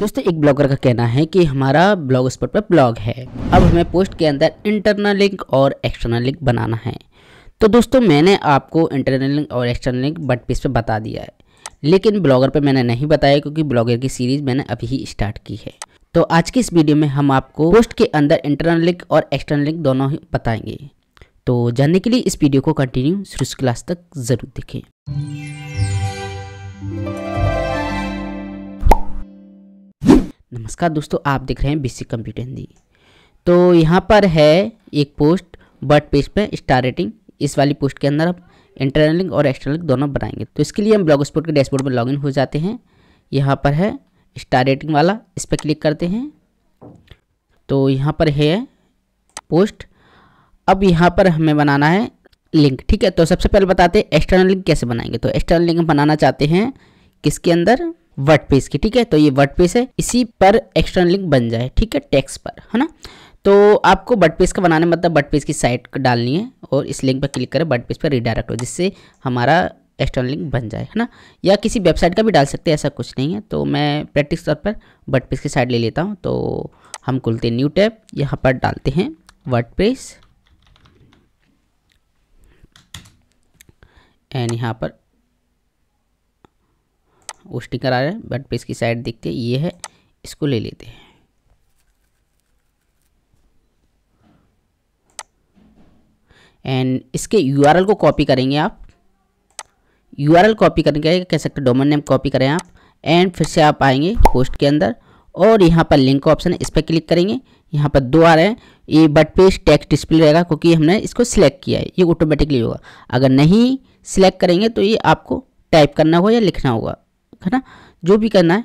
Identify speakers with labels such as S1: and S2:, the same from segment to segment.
S1: दोस्तों एक ब्लॉगर का कहना है कि हमारा ब्लॉग स्पॉट पर ब्लॉग है अब हमें पोस्ट के अंदर इंटरनल लिंक और एक्सटर्नल लिंक बनाना है तो दोस्तों मैंने आपको इंटरनल लिंक और एक्सटर्नल लिंक बट पेज पर बता दिया है लेकिन ब्लॉगर पर मैंने नहीं बताया क्योंकि ब्लॉगर की सीरीज़ मैंने अभी ही स्टार्ट की है तो आज की इस वीडियो में हम आपको पोस्ट के अंदर इंटरनल लिंक और एक्सटर्नल लिंक दोनों ही बताएंगे तो जानने के लिए इस वीडियो को कंटिन्यू शुरू क्लास तक ज़रूर देखें नमस्कार दोस्तों आप देख रहे हैं सी कंप्यूटर हिंदी तो यहाँ पर है एक पोस्ट बर्ड पेज पे स्टार रेटिंग इस वाली पोस्ट के अंदर आप इंटरनल लिंक और एक्सटर्नल लिंक दोनों बनाएंगे तो इसके लिए हम ब्लॉग स्पोर्ट के डैशबोर्ड में लॉगिन हो जाते हैं यहाँ पर है स्टार रेटिंग वाला इस पर क्लिक करते हैं तो यहाँ पर है पोस्ट अब यहाँ पर हमें बनाना है लिंक ठीक है तो सबसे पहले बताते हैं एक्सटर्नल लिंक कैसे बनाएंगे तो एक्सटर्नल लिंक बनाना चाहते हैं किसके अंदर वर्ड पेज की ठीक है तो ये वर्ड पेज है इसी पर एक्सटर्नल लिंक बन जाए ठीक है टेक्स्ट पर है ना तो आपको बट पेज का बनाने मतलब बट पेज की साइट डालनी है और इस लिंक पर क्लिक करें बट पेज पर रिडायरेक्ट हो जिससे हमारा एक्सटर्नल लिंक बन जाए है ना या किसी वेबसाइट का भी डाल सकते हैं ऐसा कुछ नहीं है तो मैं प्रैक्टिस तौर पर बट पेज की साइट ले लेता हूँ तो हम खुलते न्यू टैब यहाँ पर डालते हैं वर्ड पेज एंड यहाँ पर वो स्टिकर आ रहा है बट इसकी साइड देखते हैं ये है इसको ले लेते हैं एंड इसके यूआरएल को कॉपी करेंगे आप यूआरएल कॉपी करेंगे कह सकते डोमेन नेम कॉपी करें आप एंड फिर से आप आएंगे होस्ट के अंदर और यहाँ पर लिंक का ऑप्शन है इस पर क्लिक करेंगे यहाँ पर दो आ रहे हैं ये बट पेज टेक्स्ट डिस्प्ले रहेगा क्योंकि हमने इसको सिलेक्ट किया है ये ऑटोमेटिकली होगा अगर नहीं सिलेक्ट करेंगे तो ये आपको टाइप करना होगा या लिखना होगा है ना जो भी करना है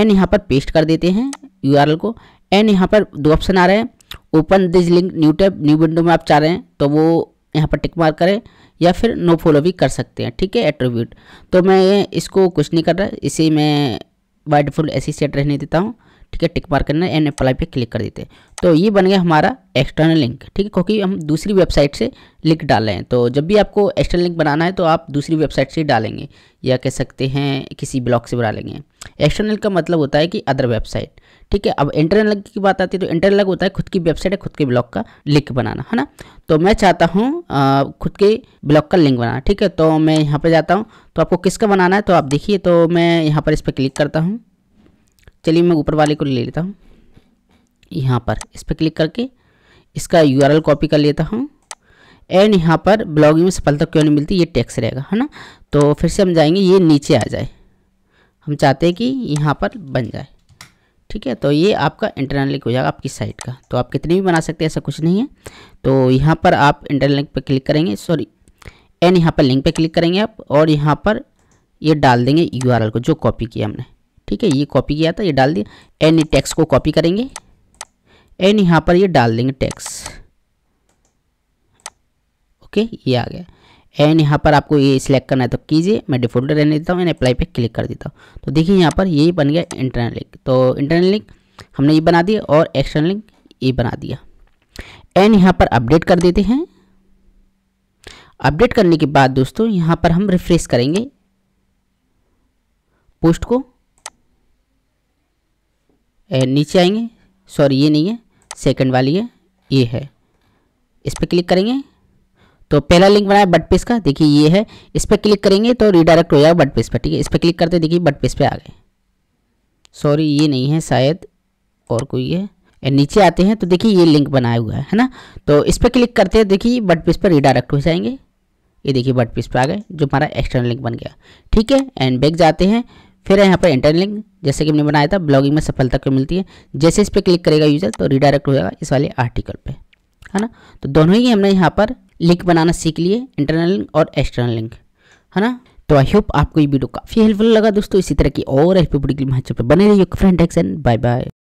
S1: एन यहाँ पर पेस्ट कर देते हैं यू को एन यहाँ पर दो ऑप्शन आ रहे हैं open this link new tab new window में आप चाह रहे हैं तो वो यहाँ पर टिक मार करें या फिर नो फॉलो भी कर सकते हैं ठीक है एट्रीब्यूट तो मैं इसको कुछ नहीं कर रहा इसे मैं वाइटफुल ऐसी सेट रहने देता हूँ के टिक मार करना एन अप्लाई पे क्लिक कर देते हैं तो ये बन गया हमारा एक्सटर्नल लिंक ठीक है क्योंकि हम दूसरी वेबसाइट से लिंक डाल रहे हैं तो जब भी आपको एक्सटर्नल लिंक बनाना है तो आप दूसरी वेबसाइट से डालेंगे या कह सकते हैं किसी ब्लॉग से बना लेंगे एक्सटर्नल का मतलब होता है कि अदर वेबसाइट ठीक है अब इंटरनल की बात आती है तो इंटरनल होता है खुद की वेबसाइट है खुद के ब्लॉग का लिंक बनाना है ना तो मैं चाहता हूँ खुद के ब्लॉग का लिंक बनाना ठीक है तो मैं यहाँ पर जाता हूँ तो आपको किसका बनाना है तो आप देखिए तो मैं यहाँ पर इस पर क्लिक करता हूँ चलिए मैं ऊपर वाले को ले लेता हूँ यहाँ पर इस पर क्लिक करके इसका यू कॉपी कर लेता हूँ एंड यहाँ पर ब्लॉगिंग में सफलता क्यों नहीं मिलती ये टैक्स रहेगा है ना तो फिर से हम जाएंगे ये नीचे आ जाए हम चाहते हैं कि यहाँ पर बन जाए ठीक है तो ये आपका इंटरनल लिंक हो जाएगा आपकी साइट का तो आप कितने भी बना सकते हैं ऐसा कुछ नहीं है तो यहाँ पर आप इंटरनल लिंक पर क्लिक करेंगे सॉरी एंड यहाँ पर लिंक पर क्लिक करेंगे आप और यहाँ पर ये यह डाल देंगे यू को जो कॉपी किया हमने ठीक है ये कॉपी किया था ये डाल दिया एनी टैक्स को कॉपी करेंगे एन यहाँ पर ये डाल देंगे टैक्स ओके ये आ गया एन यहाँ पर आपको ये सिलेक्ट करना है तो कीजिए मैं डिफॉल्ट रहने देता हूँ एन अप्लाई पे क्लिक कर देता हूँ तो देखिए यहाँ पर यही बन गया इंटरनल लिंक तो इंटरनल लिंक हमने ये बना दिया और एक्सटर्नल लिंक ये बना दिया एन यहाँ पर अपडेट कर देते हैं अपडेट करने के बाद दोस्तों यहाँ पर हम रिफ्रेश करेंगे पोस्ट को नीचे आएंगे सॉरी ये नहीं है सेकंड वाली है ये है इस पर क्लिक करेंगे तो पहला लिंक बनाया बट पेज का देखिए ये है इस पर क्लिक करेंगे तो रिडायरेक्ट हो जाएगा बट पेज पर ठीक है इस पर क्लिक करते देखिए बट पेज पे आ गए सॉरी ये नहीं है शायद और कोई है नीचे आते हैं तो देखिए ये लिंक बनाया हुआ है है ना तो इस पर क्लिक करते हैं देखिए बट पेज पर रिडायरेक्ट हो जाएंगे ये देखिए बट पेज पर आ गए जो हमारा एक्सटर्नल लिंक बन गया ठीक है एंड बैक जाते हैं फिर है यहाँ पर इंटर लिंक जैसे कि हमने बनाया था ब्लॉगिंग में सफलता क्यों मिलती है जैसे इस पर क्लिक करेगा यूजर तो रिडायरेक्ट हो जाएगा इस वाले आर्टिकल पे है ना तो दोनों ही हमने यहाँ पर लिंक बनाना सीख लिए इंटरनल लिंक और एक्सटर्नल लिंक है ना तो आई होप आपको ये वीडियो काफ़ी हेल्पफुल लगा दोस्तों इसी तरह की और हेल्पफुल बने रहिए फ्रेंड एक्सन बाय बाय